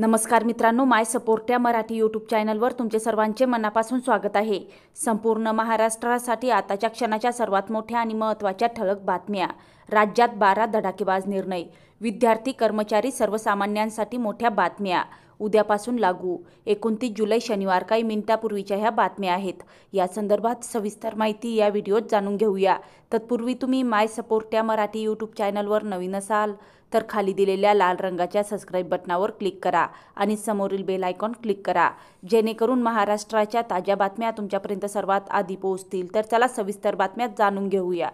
नमस्कार मित्रांनो माय सपोर्ट या मराठी यूट्यूब चॅनलवर तुमचे सर्वांचे मनापासून स्वागत आहे संपूर्ण महाराष्ट्रासाठी आताच्या क्षणाच्या सर्वात मोठ्या आणि महत्त्वाच्या ठळक बातम्या राज्यात बारा धडाकेबाज निर्णय विद्यार्थी कर्मचारी सर्वसामान्यांसाठी मोठ्या बातम्या उद्यापासून लागू एकोणतीस जुलै शनिवार काही मिनिटापूर्वीच्या ह्या बातम्या आहेत या संदर्भात सविस्तर माहिती या व्हिडिओत जाणून घेऊया तत्पूर्वी तुम्ही माय सपोर्ट या मराठी यूट्यूब चॅनलवर नवीन असाल तर खाली दिलेल्या लाल रंगाच्या सबस्क्राईब बटनावर क्लिक करा आणि समोरील बेल आयकॉन क्लिक करा जेणेकरून महाराष्ट्राच्या ताज्या बातम्या तुमच्यापर्यंत सर्वात आधी पोहोचतील तर चला सविस्तर बातम्या जाणून घेऊया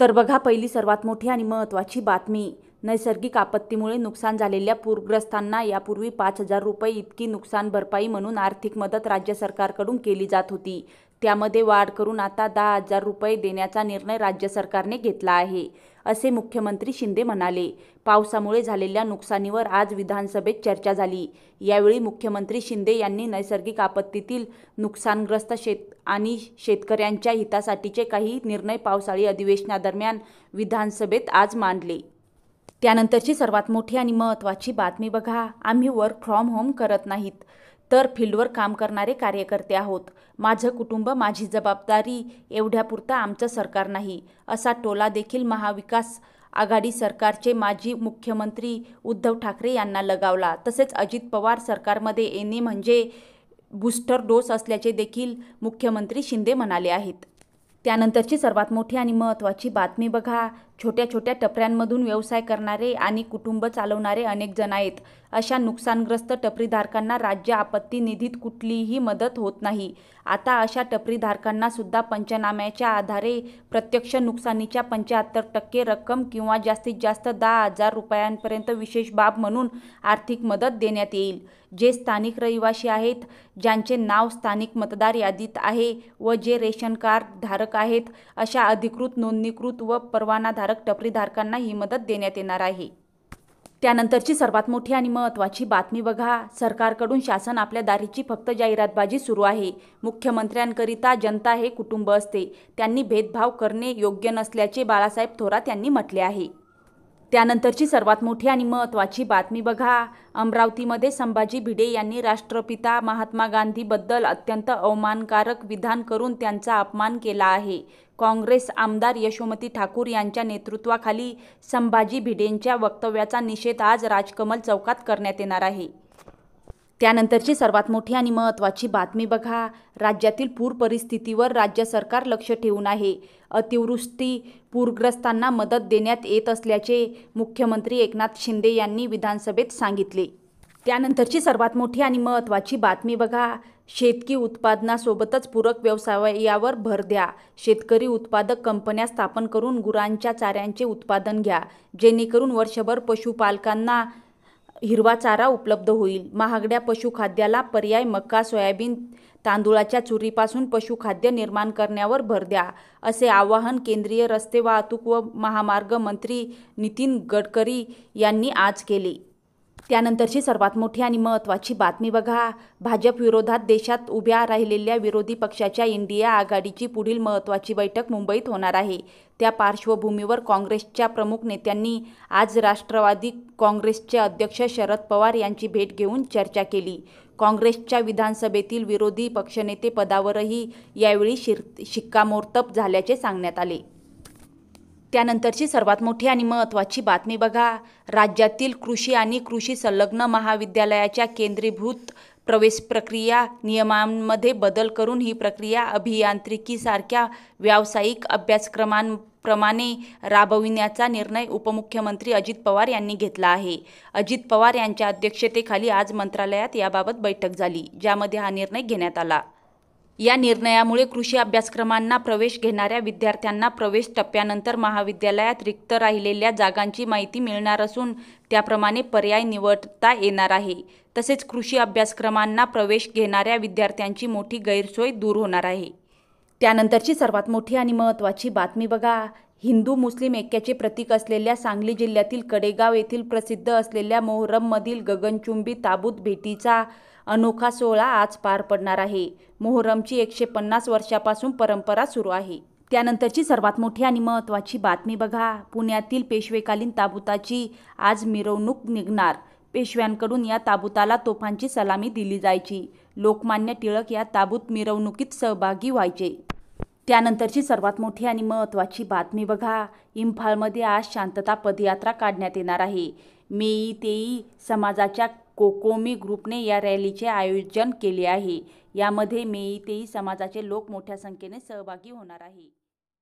तर बघा पहिली सर्वात मोठी आणि महत्त्वाची बातमी नैसर्गिक आपत्तीमुळे नुकसान झालेल्या पूरग्रस्तांना यापूर्वी पाच हजार रुपये इतकी नुकसान भरपाई म्हणून आर्थिक मदत राज्य सरकारकडून केली जात होती त्यामध्ये वाढ करून आता दहा हजार रुपये देण्याचा निर्णय राज्य सरकारने घेतला आहे असे मुख्यमंत्री शिंदे म्हणाले पावसामुळे झालेल्या नुकसानीवर आज विधानसभेत चर्चा झाली यावेळी मुख्यमंत्री शिंदे यांनी नैसर्गिक आपत्तीतील नुकसानग्रस्त शेत आणि शेतकऱ्यांच्या हितासाठीचे काही निर्णय पावसाळी अधिवेशनादरम्यान विधानसभेत आज मांडले त्यानंतरची सर्वात मोठी आणि महत्त्वाची बातमी बघा आम्ही वर्क फ्रॉम होम करत नाहीत तर फील्डवर काम करणारे कार्यकर्ते आहोत माझं कुटुंब माझी जबाबदारी एवढ्यापुरता आमचं सरकार नाही असा टोला देखील महाविकास आघाडी सरकारचे माजी मुख्यमंत्री उद्धव ठाकरे यांना लगावला तसेच अजित पवार सरकारमध्ये येणे म्हणजे बूस्टर डोस असल्याचे देखील मुख्यमंत्री शिंदे म्हणाले आहेत त्यानंतरची सर्वात मोठी आणि महत्त्वाची बातमी बघा छोट्या छोट्या टपऱ्यांमधून व्यवसाय करणारे आणि कुटुंब चालवणारे अनेक जण आहेत अशा नुकसानग्रस्त टपरीधारकांना राज्य आपत्ती निधीत कुठलीही मदत होत नाही आता अशा टपरीधारकांना सुद्धा पंचनाम्याच्या आधारे प्रत्यक्ष नुकसानीच्या पंच्याहत्तर टक्के रक्कम किंवा जास्तीत जास्त दहा हजार रुपयांपर्यंत विशेष बाब म्हणून आर्थिक मदत देण्यात येईल जे स्थानिक रहिवासी आहेत ज्यांचे नाव स्थानिक मतदार यादीत आहे व जे रेशन कार्ड धारक आहेत अशा अधिकृत नोंदणीकृत व परवानाधारक टपरीधारकांना ही मदत देण्यात येणार आहे त्यानंतरची सर्वात मोठी आणि महत्त्वाची बातमी बघा सरकारकडून शासन आपल्या दारीची फक्त जाहिरातबाजी सुरू आहे मुख्यमंत्र्यांकरिता जनता हे कुटुंब असते त्यांनी भेदभाव करणे योग्य नसल्याचे बाळासाहेब थोरात यांनी म्हटले आहे त्यानंतरची सर्वात मोठी आणि महत्त्वाची बातमी बघा अमरावतीमध्ये संभाजी भिडे यांनी राष्ट्रपिता महात्मा गांधीबद्दल अत्यंत अवमानकारक विधान करून त्यांचा अपमान केला आहे काँग्रेस आमदार यशोमती ठाकूर यांच्या नेतृत्वाखाली संभाजी भिडेंच्या वक्तव्याचा निषेध आज राजकमल चौकात करण्यात येणार आहे त्यानंतरची सर्वात मोठी आणि महत्त्वाची बातमी बघा राज्यातील पूर परिस्थितीवर राज्य सरकार लक्ष ठेवून आहे अतिवृष्टी पूरग्रस्तांना मदत देण्यात येत असल्याचे मुख्यमंत्री एकनाथ शिंदे यांनी विधानसभेत सांगितले त्यानंतरची सर्वात मोठी आणि महत्त्वाची बातमी बघा शेतकी उत्पादनासोबतच पूरक व्यवसायावर भर द्या शेतकरी उत्पादक कंपन्या स्थापन करून गुरांच्या चाऱ्यांचे उत्पादन घ्या जेणेकरून वर्षभर पशुपालकांना हिरवा चारा उपलब्ध होईल महागड्या पशुखाद्याला पर्याय मक्का सोयाबीन तांदुळाच्या चुरीपासून पशुखाद्य निर्माण करण्यावर भर द्या असे आवाहन केंद्रीय रस्ते वाहतूक व महामार्ग मंत्री नितीन गडकरी यांनी आज केले त्यानंतरची सर्वात मोठी आणि महत्त्वाची बातमी बघा भाजप विरोधात देशात उभ्या राहिलेल्या विरोधी पक्षाच्या इंडिया आघाडीची पुढील महत्त्वाची बैठक मुंबईत होणार आहे त्या पार्श्वभूमीवर काँग्रेसच्या प्रमुख नेत्यांनी आज राष्ट्रवादी काँग्रेसचे अध्यक्ष शरद पवार यांची भेट घेऊन चर्चा केली काँग्रेसच्या विधानसभेतील विरोधी पक्षनेते पदावरही यावेळी शिर शिक्कामोर्तब झाल्याचे सांगण्यात आले त्यानंतरची सर्वात मोठी आणि महत्त्वाची बातमी बघा राज्यातील कृषी आणि कृषी संलग्न महाविद्यालयाच्या केंद्रीभूत प्रवेश प्रक्रिया नियमांमध्ये बदल करून ही प्रक्रिया अभियांत्रिकीसारख्या व्यावसायिक अभ्यासक्रमांप्रमाणे राबविण्याचा निर्णय उपमुख्यमंत्री अजित पवार यांनी घेतला आहे अजित पवार यांच्या अध्यक्षतेखाली आज मंत्रालयात याबाबत बैठक झाली ज्यामध्ये हा निर्णय घेण्यात आला या निर्णयामुळे कृषी अभ्यासक्रमांना प्रवेश घेणाऱ्या विद्यार्थ्यांना प्रवेश टप्प्यानंतर महाविद्यालयात रिक्त राहिलेल्या जागांची माहिती मिळणार असून त्याप्रमाणे पर्याय निवडता येणार आहे तसेच कृषी अभ्यासक्रमांना प्रवेश घेणाऱ्या विद्यार्थ्यांची मोठी गैरसोय दूर होणार आहे त्यानंतरची सर्वात मोठी आणि महत्त्वाची बातमी बघा हिंदू मुस्लिम ऐक्याचे प्रतीक असलेल्या सांगली जिल्ह्यातील कडेगाव येथील प्रसिद्ध असलेल्या मोहरममधील गगनचुंबी ताबूत भेटीचा अनोखा सोहळा आज पार पडणार आहे मोहरमची एकशे पन्नास वर्षापासून परंपरा सुरू आहे त्यानंतरची सर्वात मोठी आणि महत्त्वाची बातमी बघा पुण्यातील पेशवेकालीन ताबुताची आज मिरवणूक निघणार पेशव्यांकडून या ताबुताला तोफांची सलामी दिली जायची लोकमान्य टिळक या ताबूत मिरवणुकीत सहभागी व्हायचे त्यानंतरची सर्वात मोठी आणि महत्त्वाची बातमी बघा इम्फाळमध्ये आज शांतता पदयात्रा काढण्यात येणार आहे मेई तेई समाजाच्या कोकोमी ग्रुपने या रॅलीचे आयोजन केले आहे यामध्ये मेई तेई समाजाचे लोक मोठ्या संख्येने सहभागी होणार आहे